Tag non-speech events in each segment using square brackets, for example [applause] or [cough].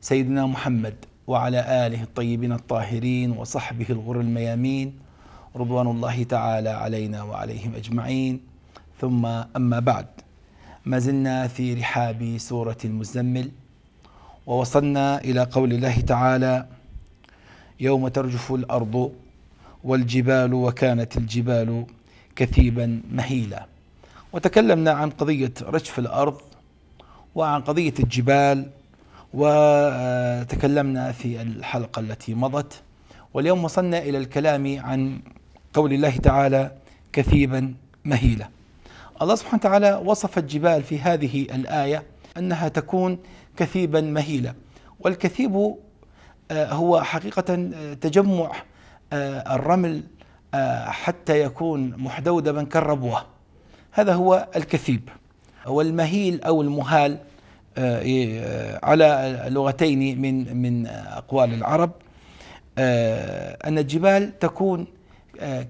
سيدنا محمد وعلى آله الطيبين الطاهرين وصحبه الغر الميامين رضوان الله تعالى علينا وعليهم أجمعين ثم أما بعد ما زلنا في رحاب سورة المزمل ووصلنا إلى قول الله تعالى يوم ترجف الأرض والجبال وكانت الجبال كثيبا مهيلا وتكلمنا عن قضية رجف الأرض وعن قضية الجبال وتكلمنا في الحلقة التي مضت واليوم وصلنا إلى الكلام عن قول الله تعالى كثيبا مهيلا الله سبحانه وتعالى وصف الجبال في هذه الآية أنها تكون كثيبا مهيلا والكثيب آه، هو حقيقة آه، تجمع آه، الرمل حتى يكون محدودبا كالربوة هذا هو الكثيب والمهيل أو المهال آه، إيه، آه، على لغتين من من اقوال العرب آه، ان الجبال تكون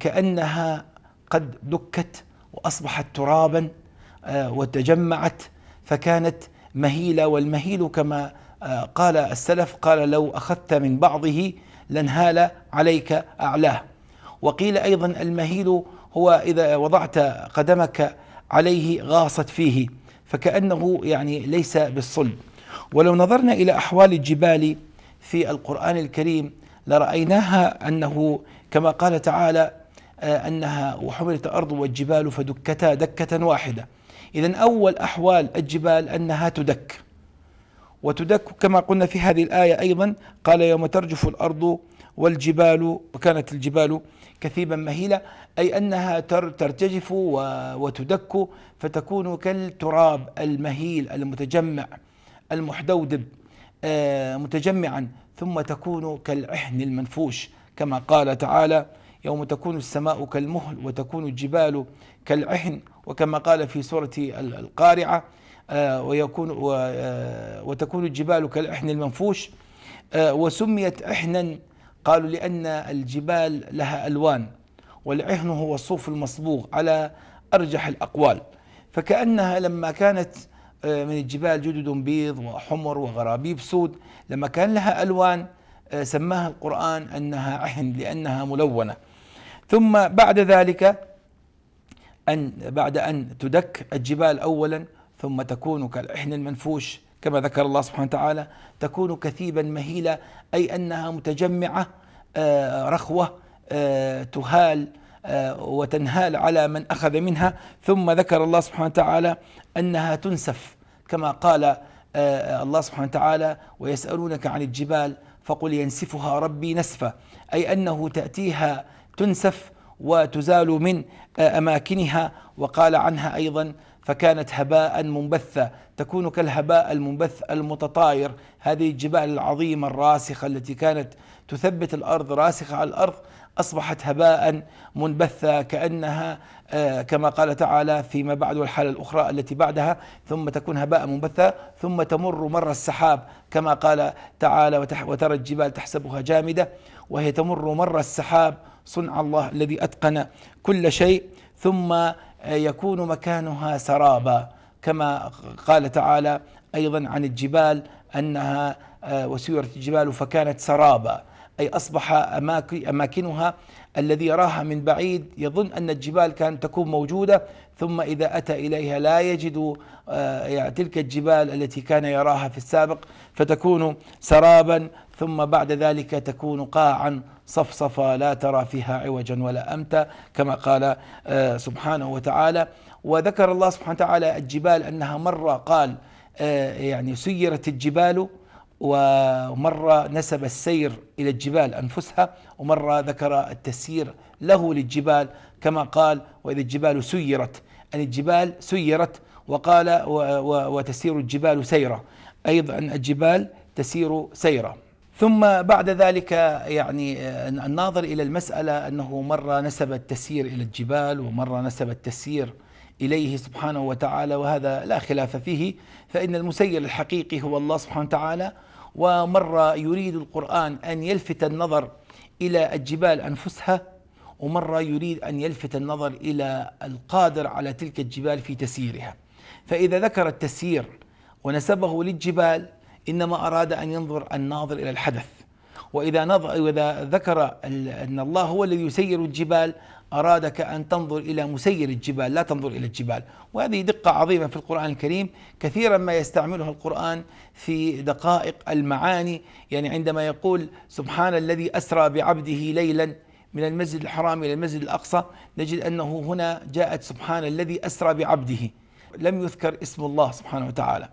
كانها قد دكت واصبحت ترابا وتجمعت فكانت مهيله والمهيل كما قال السلف قال لو اخذت من بعضه لانهال عليك اعلاه وقيل ايضا المهيل هو اذا وضعت قدمك عليه غاصت فيه فكأنه يعني ليس بالصلب ولو نظرنا إلى أحوال الجبال في القرآن الكريم لرأيناها أنه كما قال تعالى آه، أنها وحملت الأرض والجبال فدكتا دكة واحدة إذا أول أحوال الجبال أنها تدك وتدك كما قلنا في هذه الآية أيضا قال يوم ترجف الأرض والجبال وكانت الجبال كثيبا مهيلة أي أنها ترتجف وتدك فتكون كالتراب المهيل المتجمع المحدودب آه، متجمعا ثم تكون كالعهن المنفوش كما قال تعالى يوم تكون السماء كالمهل وتكون الجبال كالعهن وكما قال في سورة القارعة آه، ويكون آه، وتكون الجبال كالعهن المنفوش وسميت عهنا قالوا لأن الجبال لها ألوان والعهن هو الصوف المصبوغ على أرجح الأقوال فكأنها لما كانت آه، من الجبال جدد بيض وحمر وغرابيب سود لما كان لها ألوان آه، سماها القرآن أنها عهن لأنها ملونة ثم بعد ذلك أن بعد أن تدك الجبال أولا ثم تكون كالعهن المنفوش كما ذكر الله سبحانه وتعالى تكون كثيبا مهيلة أي أنها متجمعة آه، رخوة آه، تهال آه، وتنهال على من أخذ منها ثم ذكر الله سبحانه وتعالى أنها تنسف كما قال الله سبحانه وتعالى ويسألونك عن الجبال فقل ينسفها ربي نسفا أي أنه تأتيها تنسف وتزال من أماكنها وقال عنها أيضا فكانت هباء منبثة تكون كالهباء المنبث المتطاير هذه الجبال العظيمة الراسخة التي كانت تثبت الأرض راسخة على الأرض أصبحت هباء منبثة كأنها آه، كما قال تعالى فيما بعد والحالة الأخرى التي بعدها ثم تكون هباء منبثة ثم تمر مر السحاب كما قال تعالى وترى الجبال تحسبها جامدة وهي تمر مر السحاب صنع الله الذي أتقن كل شيء ثم آه، يكون مكانها سرابا كما قال تعالى ايضا عن الجبال انها آه، وسيرت الجبال فكانت سرابا اي اصبح اماكنها الذي يراها من بعيد يظن ان الجبال كانت تكون موجوده ثم اذا اتى اليها لا يجد آه، يعني تلك الجبال التي كان يراها في السابق فتكون سرابا ثم بعد ذلك تكون قاعا صفصفا لا ترى فيها عوجا ولا امتا كما قال آه، سبحانه وتعالى وذكر الله سبحانه وتعالى الجبال انها مره قال آه، يعني سيرت الجبال ومرة نسب السير إلى الجبال أنفسها ومرة ذكر التسيير له للجبال كما قال وإذا الجبال سيرت أن يعني الجبال سيرت وقال وتسير الجبال سيرة أيضا الجبال تسير سيرة ثم بعد ذلك يعني آه، الناظر إلى المسألة أنه مرة نسب التسير إلى الجبال ومرة نسب التسير إليه سبحانه وتعالى وهذا لا خلاف فيه فإن المسير الحقيقي هو الله سبحانه وتعالى ومرة يريد القرآن أن يلفت النظر إلى الجبال أنفسها ومرة يريد أن يلفت النظر إلى القادر على تلك الجبال في تسييرها فإذا ذكر التسيير ونسبه للجبال إنما أراد أن ينظر الناظر إلى الحدث وإذا نظر وإذا ذكر أن الله هو الذي يسير الجبال أرادك أن تنظر إلى مسير الجبال لا تنظر إلى الجبال وهذه دقة عظيمة في القرآن الكريم كثيرا ما يستعملها القرآن في دقائق المعاني يعني عندما يقول سبحان الذي أسرى بعبده ليلا من المسجد الحرام إلى المسجد الأقصى نجد أنه هنا جاءت سبحان الذي أسرى بعبده لم يذكر اسم الله سبحانه وتعالى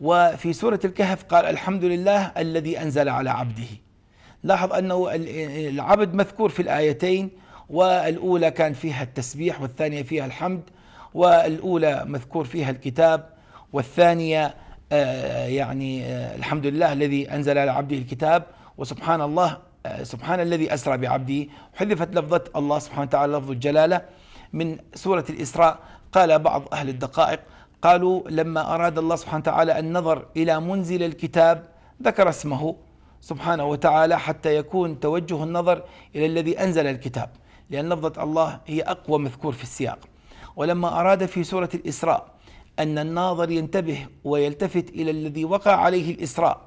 وفي سورة الكهف قال الحمد لله الذي أنزل على عبده لاحظ أنه العبد مذكور في الآيتين والأولى كان فيها التسبيح والثانية فيها الحمد والأولى مذكور فيها الكتاب والثانية آه، يعني آه، الحمد لله الذي أنزل على عبده الكتاب وسبحان الله آه، سبحان الذي أسرى بعبده حذفت لفظة الله سبحانه وتعالى لفظ الجلالة من سورة الإسراء قال بعض أهل الدقائق قالوا لما أراد الله سبحانه وتعالى النظر إلى منزل الكتاب ذكر اسمه سبحانه وتعالى حتى يكون توجه النظر إلى الذي أنزل الكتاب لأن لفظة الله هي أقوى مذكور في السياق ولما أراد في سورة الإسراء أن الناظر ينتبه ويلتفت إلى الذي وقع عليه الإسراء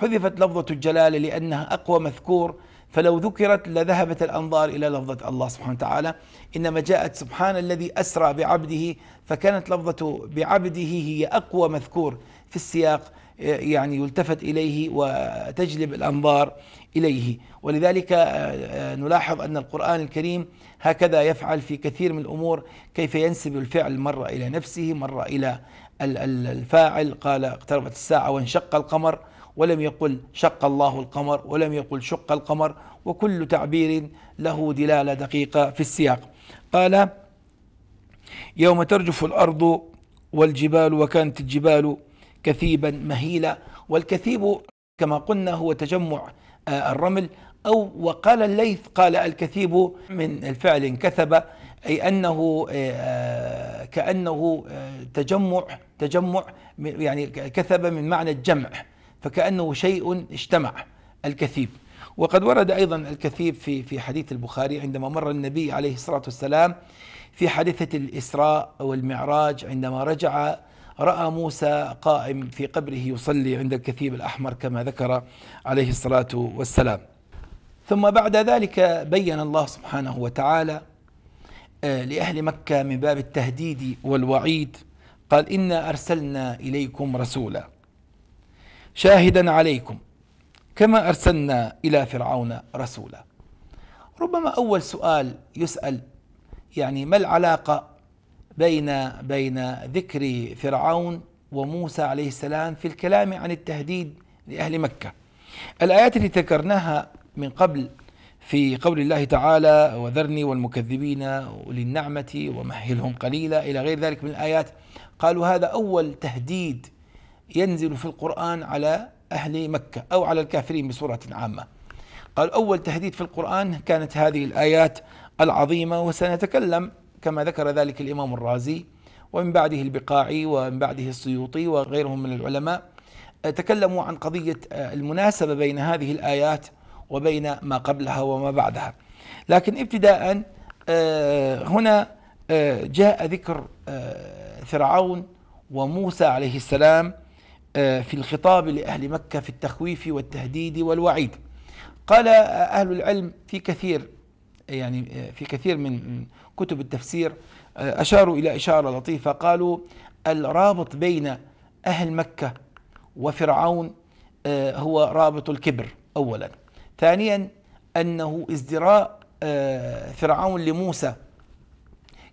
حذفت لفظة الجلالة لأنها أقوى مذكور فلو ذكرت لذهبت الأنظار إلى لفظة الله سبحانه وتعالى إنما جاءت سبحان الذي أسرى بعبده فكانت لفظة بعبده هي أقوى مذكور في السياق يعني يلتفت إليه وتجلب الأنظار إليه ولذلك آه، آه، نلاحظ أن القرآن الكريم هكذا يفعل في كثير من الأمور كيف ينسب الفعل مرة إلى نفسه مرة إلى الفاعل قال اقتربت الساعة وانشق القمر ولم يقل شق الله القمر ولم يقل شق القمر وكل تعبير له دلالة دقيقة في السياق قال يوم ترجف الأرض والجبال وكانت الجبال كثيبا مهيلا والكثيب كما قلنا هو تجمع آه، الرمل أو وقال الليث قال الكثيب من الفعل كثب أي أنه آه، كأنه آه، تجمع تجمع يعني كثب من معنى الجمع فكأنه شيء اجتمع الكثيب وقد ورد أيضا الكثيب في في حديث البخاري عندما مر النبي عليه الصلاة والسلام في حادثة الإسراء والمعراج عندما رجع رأى موسى قائم في قبره يصلي عند الكثيب الأحمر كما ذكر عليه الصلاة والسلام ثم بعد ذلك بين الله سبحانه وتعالى آه، لأهل مكة من باب التهديد والوعيد قال إنا أرسلنا إليكم رسولا شاهدا عليكم كما أرسلنا إلى فرعون رسولا ربما أول سؤال يسأل يعني ما العلاقة بين بين ذكر فرعون وموسى عليه السلام في الكلام عن التهديد لأهل مكة الآيات التي ذكرناها من قبل في قول الله تعالى وذرني والمكذبين أولي النعمة ومهلهم قليلا إلى غير ذلك من الآيات قالوا هذا أول تهديد ينزل في القرآن على أهل مكة أو على الكافرين بصورة عامة قال أول تهديد في القرآن كانت هذه الآيات العظيمة وسنتكلم كما ذكر ذلك الإمام الرازي ومن بعده البقاعي ومن بعده السيوطي وغيرهم من العلماء آه، تكلموا عن قضية آه، المناسبة بين هذه الآيات وبين ما قبلها وما بعدها لكن ابتداء آه، هنا جاء ذكر فرعون وموسى عليه السلام آه، في الخطاب لأهل مكة في التخويف والتهديد والوعيد قال آه، أهل العلم في كثير يعني آه، في كثير من كتب التفسير أشاروا إلى إشارة لطيفة قالوا الرابط بين أهل مكة وفرعون هو رابط الكبر أولا ثانيا أنه ازدراء فرعون لموسى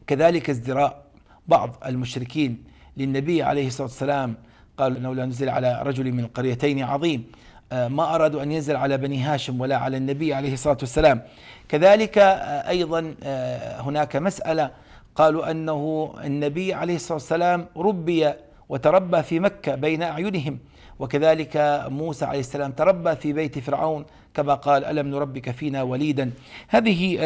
كذلك ازدراء بعض المشركين للنبي عليه الصلاة والسلام قالوا أنه لا نزل على رجل من قريتين عظيم آه، ما أرادوا أن ينزل على بني هاشم ولا على النبي عليه الصلاة والسلام كذلك آه، أيضا آه، هناك مسألة قالوا أنه النبي عليه الصلاة والسلام ربي وتربى في مكة بين أعينهم وكذلك موسى عليه السلام تربى في بيت فرعون كما قال ألم نربك فينا وليدا هذه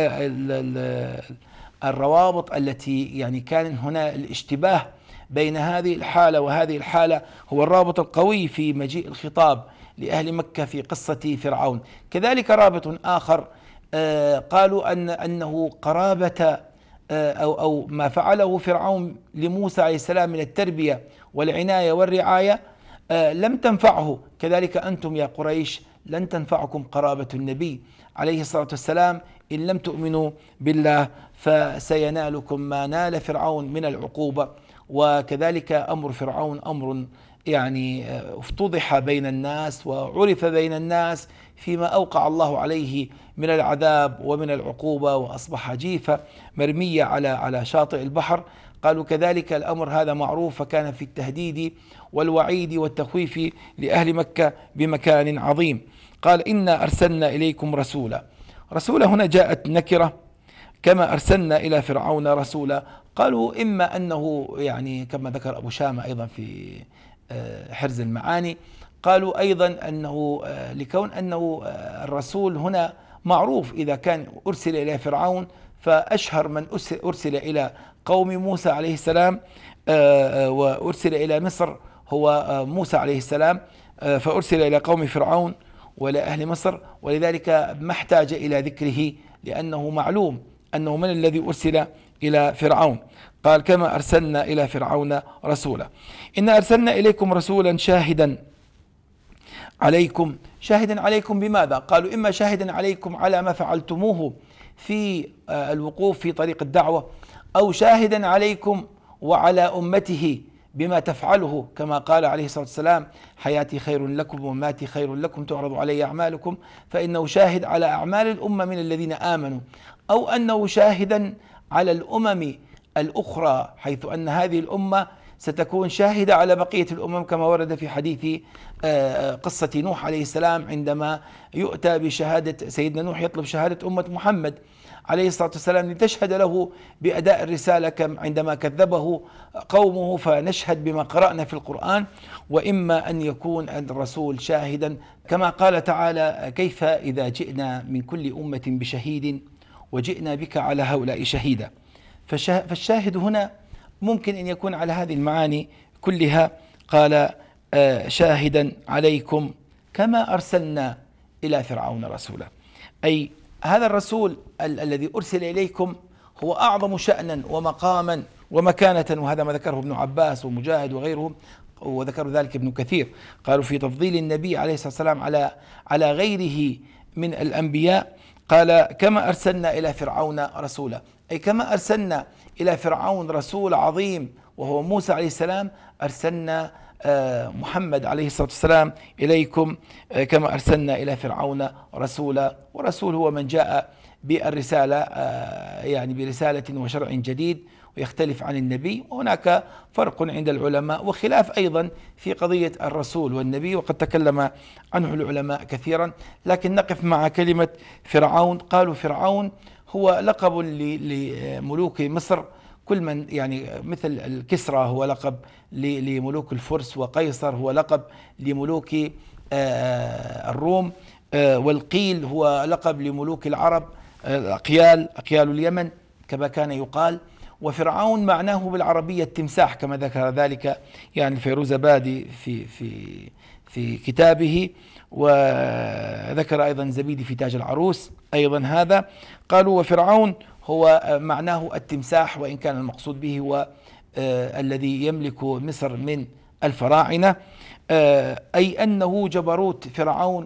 الروابط التي يعني كان هنا الاشتباه بين هذه الحالة وهذه الحالة هو الرابط القوي في مجيء الخطاب لأهل مكة في قصة فرعون كذلك رابط آخر آه، قالوا أن أنه قرابة آه، أو أو ما فعله فرعون لموسى عليه السلام من التربية والعناية والرعاية آه، لم تنفعه كذلك أنتم يا قريش لن تنفعكم قرابة النبي عليه الصلاة والسلام إن لم تؤمنوا بالله فسينالكم ما نال فرعون من العقوبة وكذلك امر فرعون امر يعني آه، افتضح بين الناس وعرف بين الناس فيما اوقع الله عليه من العذاب ومن العقوبه واصبح جيفه مرميه على على شاطئ البحر قالوا كذلك الامر هذا معروف فكان في التهديد والوعيد والتخويف لاهل مكه بمكان عظيم قال انا ارسلنا اليكم رسولا رسولا هنا جاءت نكره كما أرسلنا إلى فرعون رسولا قالوا إما أنه يعني كما ذكر أبو شامة أيضا في آه، حرز المعاني قالوا أيضا أنه آه، لكون أنه آه، الرسول هنا معروف إذا كان أرسل إلى فرعون فأشهر من أرسل إلى قوم موسى عليه السلام وأرسل إلى مصر هو موسى عليه السلام فأرسل إلى قوم فرعون وإلى أهل مصر ولذلك ما احتاج إلى ذكره لأنه معلوم أنه من الذي أرسل إلى فرعون قال كما أرسلنا إلى فرعون رسولا إن أرسلنا إليكم رسولا شاهدا عليكم شاهدا عليكم بماذا قالوا إما شاهدا عليكم على ما فعلتموه في آه، الوقوف في طريق الدعوة أو شاهدا عليكم وعلى أمته بما تفعله كما قال عليه الصلاه والسلام حياتي خير لكم ومماتي خير لكم تعرض علي اعمالكم فانه شاهد على اعمال الامه من الذين امنوا أو أنه شاهدا على الأمم الأخرى حيث أن هذه الأمة ستكون شاهدة على بقية الأمم كما ورد في حديث آه، آه، قصة نوح عليه السلام عندما يؤتى بشهادة سيدنا نوح يطلب شهادة أمة محمد عليه الصلاة والسلام لتشهد له بأداء الرسالة كم عندما كذبه قومه فنشهد بما قرأنا في القرآن وإما أن يكون الرسول شاهدا كما قال تعالى كيف إذا جئنا من كل أمة بشهيد وجئنا بك على هؤلاء شهيدا فالشاهد هنا ممكن أن يكون على هذه المعاني كلها قال آه، شاهدا عليكم كما أرسلنا إلى فرعون رسولا أي هذا الرسول ال- الذي أرسل إليكم هو أعظم شأنا ومقاما ومكانة وهذا ما ذكره ابن عباس ومجاهد وغيرهم وذكر ذلك ابن كثير قالوا في تفضيل النبي عليه الصلاة والسلام على على غيره من الأنبياء قال كما أرسلنا إلى فرعون رسولا أي كما أرسلنا إلى فرعون رسول عظيم وهو موسى عليه السلام أرسلنا آه، محمد عليه الصلاة والسلام إليكم آه، كما أرسلنا إلى فرعون رسولا ورسول هو من جاء بالرسالة آه، يعني برسالة وشرع جديد ويختلف عن النبي وهناك فرق عند العلماء وخلاف أيضا في قضية الرسول والنبي وقد تكلم عنه العلماء كثيرا لكن نقف مع كلمة فرعون قالوا فرعون هو لقب لملوك مصر كل من يعني مثل الكسرى هو لقب لملوك الفرس وقيصر هو لقب لملوك آه، الروم آه، والقيل هو لقب لملوك العرب آه، أقيال أقيال اليمن كما كان يقال وفرعون معناه بالعربية التمساح كما ذكر ذلك يعني بادي في في في كتابه وذكر أيضا زبيدي في تاج العروس أيضا هذا قالوا وفرعون هو معناه التمساح وإن كان المقصود به هو آه، الذي يملك مصر من الفراعنة آه، أي أنه جبروت فرعون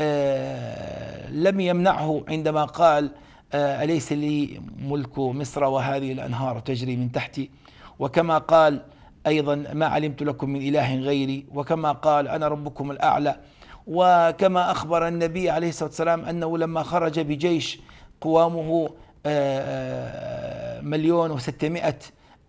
آه، لم يمنعه عندما قال آه، أليس لي ملك مصر وهذه الأنهار تجري من تحتي وكما قال أيضا ما علمت لكم من إله غيري وكما قال أنا ربكم الأعلى وكما أخبر النبي عليه الصلاة والسلام أنه لما خرج بجيش قوامه آه، آه، مليون وستمائة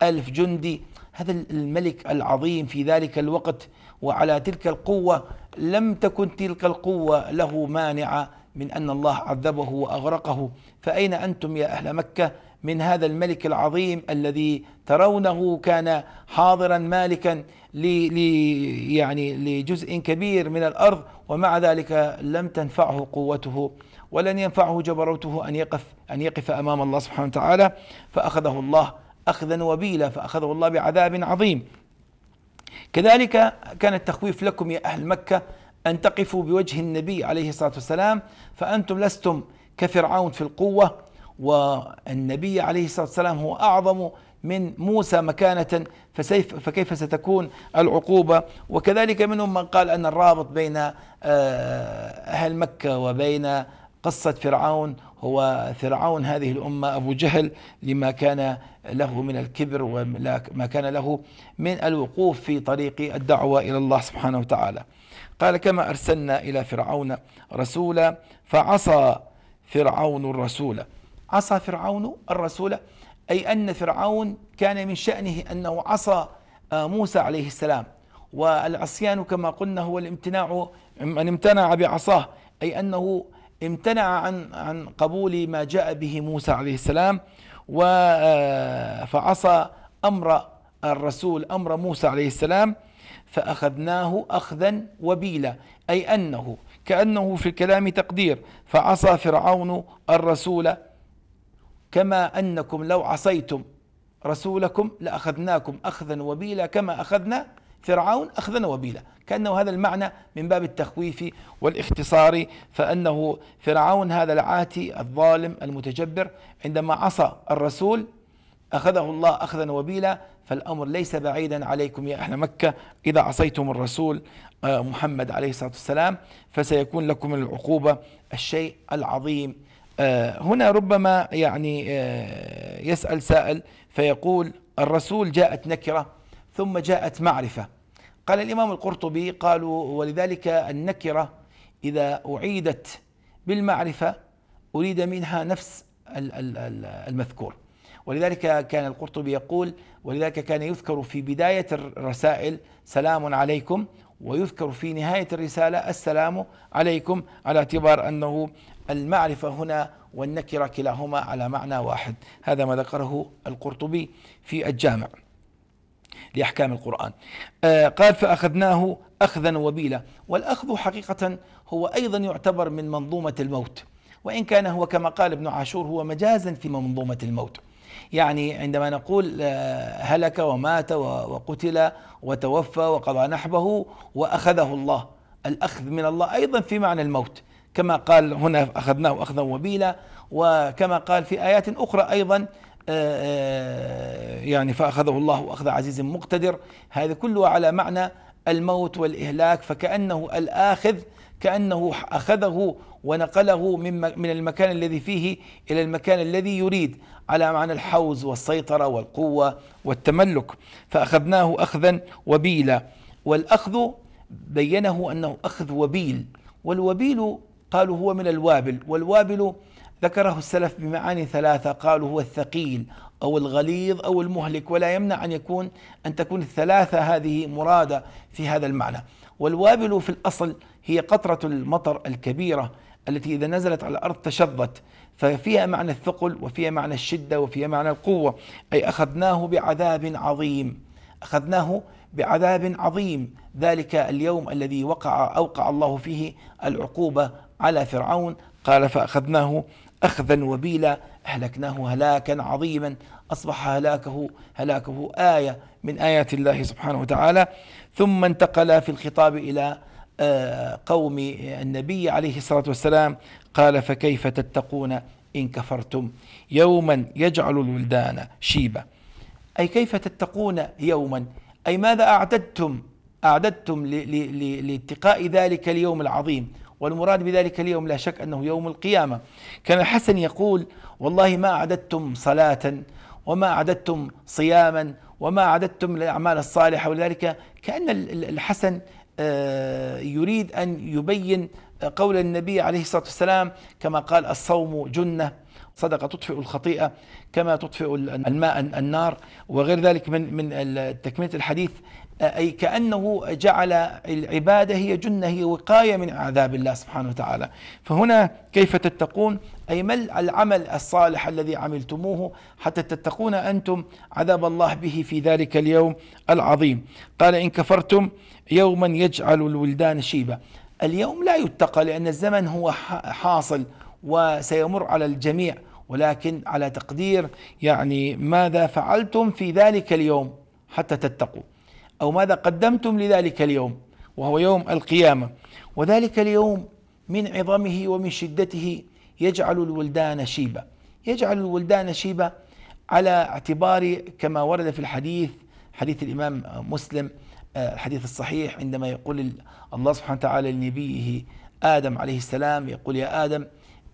ألف جندي هذا الملك العظيم في ذلك الوقت وعلى تلك القوة لم تكن تلك القوة له مانعة من أن الله عذبه وأغرقه فأين أنتم يا أهل مكة من هذا الملك العظيم الذي ترونه كان حاضرا مالكا لي يعني لجزء كبير من الأرض ومع ذلك لم تنفعه قوته ولن ينفعه جبروته أن يقف أن يقف أمام الله سبحانه وتعالى فأخذه الله أخذا وبيلا فأخذه الله بعذاب عظيم كذلك كان التخويف لكم يا أهل مكة أن تقفوا بوجه النبي عليه الصلاة والسلام فأنتم لستم كفرعون في القوة والنبي عليه الصلاة والسلام هو أعظم من موسى مكانة فسيف فكيف ستكون العقوبة وكذلك منهم من قال أن الرابط بين آه، أهل مكة وبين قصة فرعون هو فرعون هذه الأمة أبو جهل لما كان له من الكبر وما كان له من الوقوف في طريق الدعوة إلى الله سبحانه وتعالى قال كما أرسلنا إلى فرعون رسولا فعصى فرعون الرسول عصى فرعون الرسول أي أن فرعون كان من شأنه أنه عصى آه، موسى عليه السلام والعصيان كما قلنا هو الامتناع من امتنع بعصاه أي أنه امتنع عن عن قبول ما جاء به موسى عليه السلام آه، فعصى أمر الرسول أمر موسى عليه السلام فأخذناه أخذا وبيلا أي أنه كأنه في الكلام تقدير فعصى فرعون الرسول كما أنكم لو عصيتم رسولكم لأخذناكم أخذا وبيلا كما أخذنا فرعون أخذا وبيلا كأنه هذا المعنى من باب التخويف والاختصار فأنه فرعون هذا العاتي الظالم المتجبر عندما عصى الرسول أخذه الله أخذا وبيلا فالأمر ليس بعيدا عليكم يا أهل مكة إذا عصيتم الرسول آه، محمد عليه الصلاة والسلام فسيكون لكم العقوبة الشيء العظيم آه، هنا ربما يعني آه، يسأل سائل فيقول الرسول جاءت نكرة ثم جاءت معرفة قال الإمام القرطبي قالوا ولذلك النكرة إذا أعيدت بالمعرفة أريد منها نفس المذكور ولذلك كان القرطبي يقول ولذلك كان يذكر في بداية الرسائل سلام عليكم ويذكر في نهاية الرسالة السلام عليكم على اعتبار أنه المعرفة هنا والنكرة كلاهما على معنى واحد هذا ما ذكره القرطبي في الجامع لأحكام القرآن آه، قال فأخذناه أخذا وبيلا والأخذ حقيقة هو أيضا يعتبر من منظومة الموت وإن كان هو كما قال ابن عاشور هو مجازا في منظومة الموت يعني عندما نقول آه، هلك ومات وقتل وتوفى وقضى نحبه واخذه الله الاخذ من الله ايضا في معنى الموت كما قال هنا اخذناه اخذا وبيلا وكما قال في ايات اخرى ايضا آه، آه، يعني فاخذه الله اخذ عزيز مقتدر هذا كله على معنى الموت والاهلاك فكانه الاخذ كأنه أخذه ونقله من, من المكان الذي فيه إلى المكان الذي يريد على معنى الحوز والسيطرة والقوة والتملك فأخذناه أخذا وبيلا والأخذ بينه أنه أخذ وبيل والوبيل قالوا هو من الوابل والوابل ذكره السلف بمعاني ثلاثة قالوا هو الثقيل أو الغليظ أو المهلك ولا يمنع أن يكون أن تكون الثلاثة هذه مرادة في هذا المعنى والوابل في الأصل هي قطرة المطر الكبيرة التي إذا نزلت على الأرض تشظت ففيها معنى الثقل وفيها معنى الشدة وفيها معنى القوة أي أخذناه بعذاب عظيم أخذناه بعذاب عظيم ذلك اليوم الذي وقع أوقع الله فيه العقوبة على فرعون قال فأخذناه أخذا وبيلا أهلكناه هلاكا عظيما أصبح هلاكه هلاكه آية من آيات الله سبحانه وتعالى ثم انتقل في الخطاب إلى آه، قوم آه، النبي عليه الصلاة والسلام قال فكيف تتقون إن كفرتم يوما يجعل الولدان شيبا أي كيف تتقون يوما أي ماذا أعددتم أعددتم لاتقاء ذلك اليوم العظيم والمراد بذلك اليوم لا شك أنه يوم القيامة كان الحسن يقول والله ما أعددتم صلاة وما أعددتم صياما وما أعددتم للأعمال الصالحة ولذلك كأن الحسن آه، يريد أن يبين قول النبي عليه الصلاة والسلام كما قال الصوم جنة صدقة تطفئ الخطيئة كما تطفئ الماء النار وغير ذلك من من تكملة الحديث آه، أي كأنه جعل العبادة هي جنة هي وقاية من عذاب الله سبحانه وتعالى فهنا كيف تتقون أي ما العمل الصالح الذي عملتموه حتى تتقون أنتم عذاب الله به في ذلك اليوم العظيم قال إن كفرتم يوما يجعل الولدان شيبا اليوم لا يتقى لأن الزمن هو حاصل وسيمر على الجميع ولكن على تقدير يعني ماذا فعلتم في ذلك اليوم حتى تتقوا أو ماذا قدمتم لذلك اليوم وهو يوم القيامة وذلك اليوم من عظمه ومن شدته يجعل الولدان شيبا يجعل الولدان شيبا على اعتبار كما ورد في الحديث حديث الإمام مسلم آه، الحديث الصحيح عندما يقول الله سبحانه وتعالى لنبيه آدم عليه السلام يقول يا آدم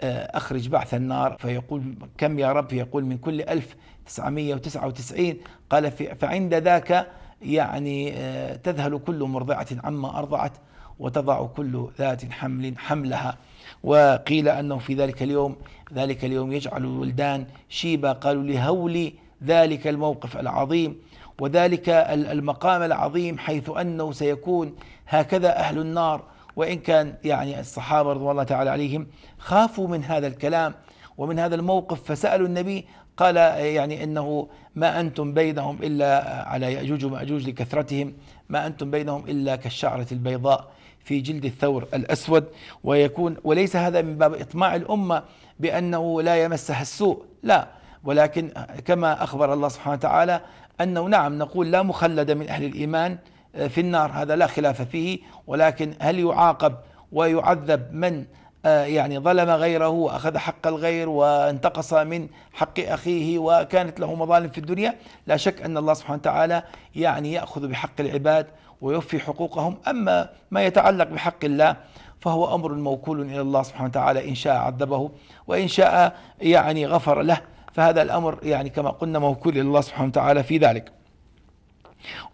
آه، أخرج بعث النار فيقول كم يا رب فيقول من كل ألف تسعمية وتسعة وتسعين قال فعند ذاك يعني آه، تذهل كل مرضعة عما أرضعت وتضع كل ذات حمل حملها وقيل أنه في ذلك اليوم ذلك اليوم يجعل الولدان شيبا قالوا لهول ذلك الموقف العظيم وذلك المقام العظيم حيث أنه سيكون هكذا أهل النار وإن كان يعني الصحابة رضوان الله تعالى عليهم خافوا من هذا الكلام ومن هذا الموقف فسألوا النبي قال يعني انه ما انتم بينهم الا على ياجوج وماجوج لكثرتهم ما انتم بينهم الا كالشعره البيضاء في جلد الثور الأسود ويكون وليس هذا من باب إطماع الأمة بأنه لا يمسها السوء لا ولكن كما أخبر الله سبحانه وتعالى أنه نعم نقول لا مخلد من أهل الإيمان آه، في النار هذا لا خلاف فيه ولكن هل يعاقب ويعذب من آه، يعني ظلم غيره واخذ حق الغير وانتقص من حق اخيه وكانت له مظالم في الدنيا لا شك ان الله سبحانه وتعالى يعني ياخذ بحق العباد ويوفي حقوقهم أما ما يتعلق بحق الله فهو أمر موكول إلى الله سبحانه وتعالى إن شاء عذبه وإن شاء يعني غفر له فهذا الأمر يعني كما قلنا موكول إلى الله سبحانه وتعالى في ذلك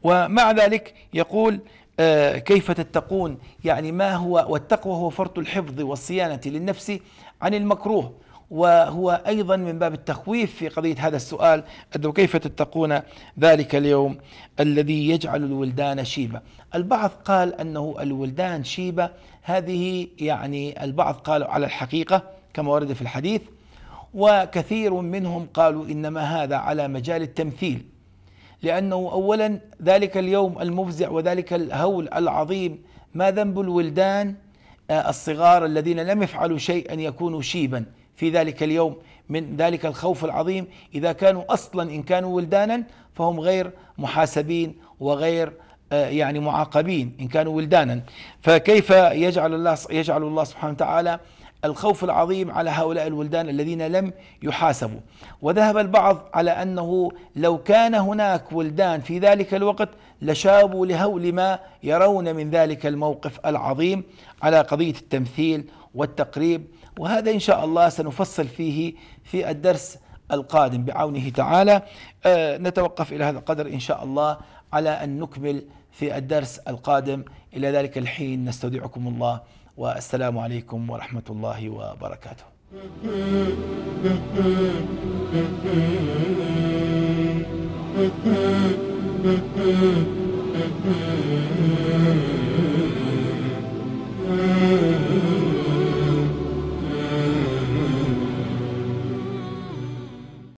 ومع ذلك يقول آه، كيف تتقون يعني ما هو والتقوى هو فرط الحفظ والصيانة للنفس عن المكروه وهو أيضا من باب التخويف في قضية هذا السؤال أنه كيف تتقون ذلك اليوم الذي يجعل الولدان شيبة البعض قال أنه الولدان شيبة هذه يعني البعض قالوا على الحقيقة كما ورد في الحديث وكثير منهم قالوا إنما هذا على مجال التمثيل لأنه أولا ذلك اليوم المفزع وذلك الهول العظيم ما ذنب الولدان آه، الصغار الذين لم يفعلوا شيئا يكونوا شيبا في ذلك اليوم من ذلك الخوف العظيم إذا كانوا أصلا إن كانوا ولدانا فهم غير محاسبين وغير آه، يعني معاقبين إن كانوا ولدانا فكيف يجعل الله يجعل الله سبحانه وتعالى الخوف العظيم على هؤلاء الولدان الذين لم يحاسبوا وذهب البعض على انه لو كان هناك ولدان في ذلك الوقت لشابوا لهول ما يرون من ذلك الموقف العظيم على قضيه التمثيل والتقريب وهذا إن شاء الله سنفصل فيه في الدرس القادم بعونه تعالى آه، نتوقف إلى هذا القدر إن شاء الله على أن نكمل في الدرس القادم إلى ذلك الحين نستودعكم الله والسلام عليكم ورحمة الله وبركاته Mm-hmm. [laughs]